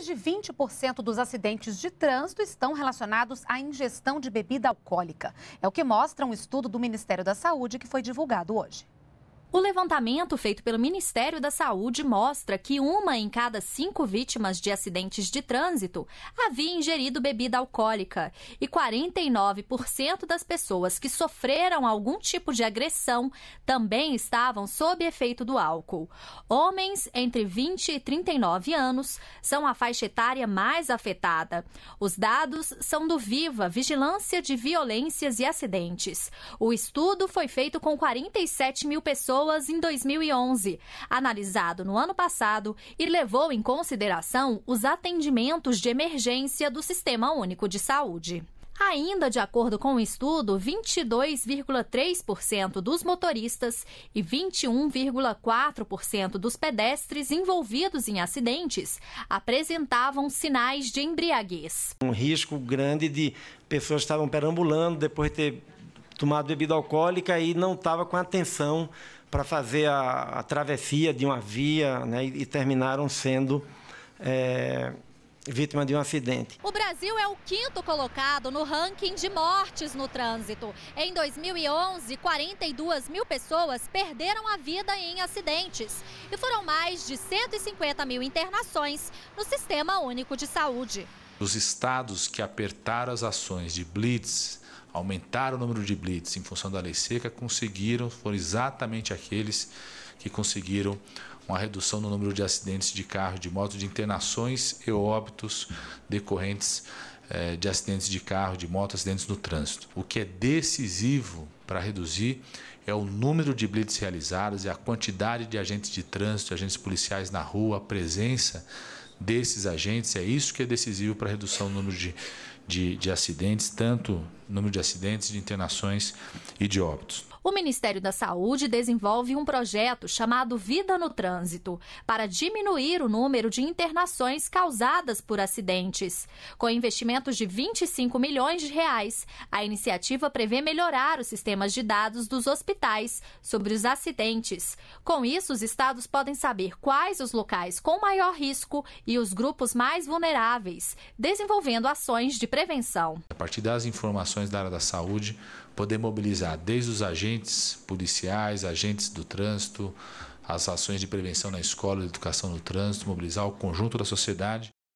Mais de 20% dos acidentes de trânsito estão relacionados à ingestão de bebida alcoólica. É o que mostra um estudo do Ministério da Saúde que foi divulgado hoje. O levantamento feito pelo Ministério da Saúde mostra que uma em cada cinco vítimas de acidentes de trânsito havia ingerido bebida alcoólica e 49% das pessoas que sofreram algum tipo de agressão também estavam sob efeito do álcool. Homens entre 20 e 39 anos são a faixa etária mais afetada. Os dados são do Viva Vigilância de Violências e Acidentes. O estudo foi feito com 47 mil pessoas em 2011, analisado no ano passado e levou em consideração os atendimentos de emergência do Sistema Único de Saúde. Ainda de acordo com o um estudo, 22,3% dos motoristas e 21,4% dos pedestres envolvidos em acidentes apresentavam sinais de embriaguez. Um risco grande de pessoas estavam perambulando depois de ter tomado bebida alcoólica e não estava com atenção para fazer a, a, travessia de uma via né, e, e, terminaram sendo. É, vítima de um acidente. O Brasil é o quinto colocado no ranking de mortes no trânsito. Em 2011, 42 mil pessoas perderam a vida em acidentes e foram mais de 150 mil internações no Sistema Único de Saúde. Os estados que apertaram as ações de blitz aumentaram o número de blitz em função da lei seca, conseguiram, foram exatamente aqueles que conseguiram uma redução no número de acidentes de carro, de moto, de internações e óbitos decorrentes eh, de acidentes de carro, de moto, acidentes no trânsito. O que é decisivo para reduzir é o número de blitz realizados e a quantidade de agentes de trânsito, de agentes policiais na rua, a presença desses agentes, é isso que é decisivo para a redução do número de, de, de acidentes, tanto número de acidentes, de internações e de óbitos o Ministério da Saúde desenvolve um projeto chamado Vida no Trânsito para diminuir o número de internações causadas por acidentes. Com investimentos de 25 milhões de reais, a iniciativa prevê melhorar os sistemas de dados dos hospitais sobre os acidentes. Com isso, os estados podem saber quais os locais com maior risco e os grupos mais vulneráveis, desenvolvendo ações de prevenção. A partir das informações da área da saúde, poder mobilizar desde os agentes policiais, agentes do trânsito, as ações de prevenção na escola, educação no trânsito, mobilizar o conjunto da sociedade